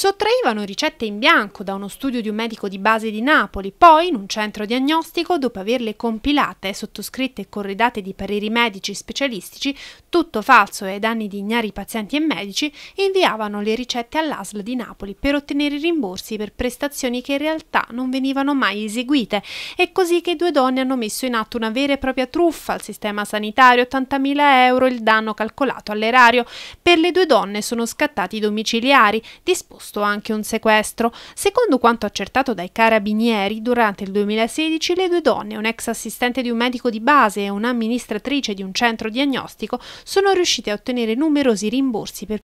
Sottraivano ricette in bianco da uno studio di un medico di base di Napoli, poi in un centro diagnostico, dopo averle compilate, sottoscritte e corredate di pareri medici specialistici, tutto falso e ai danni di ignari pazienti e medici, inviavano le ricette all'ASL di Napoli per ottenere rimborsi per prestazioni che in realtà non venivano mai eseguite. È così che due donne hanno messo in atto una vera e propria truffa al sistema sanitario, 80.000 euro il danno calcolato all'erario. Per le due donne sono scattati i domiciliari, disposti posto anche un sequestro. Secondo quanto accertato dai carabinieri, durante il 2016 le due donne, un ex assistente di un medico di base e un'amministratrice di un centro diagnostico, sono riuscite a ottenere numerosi rimborsi per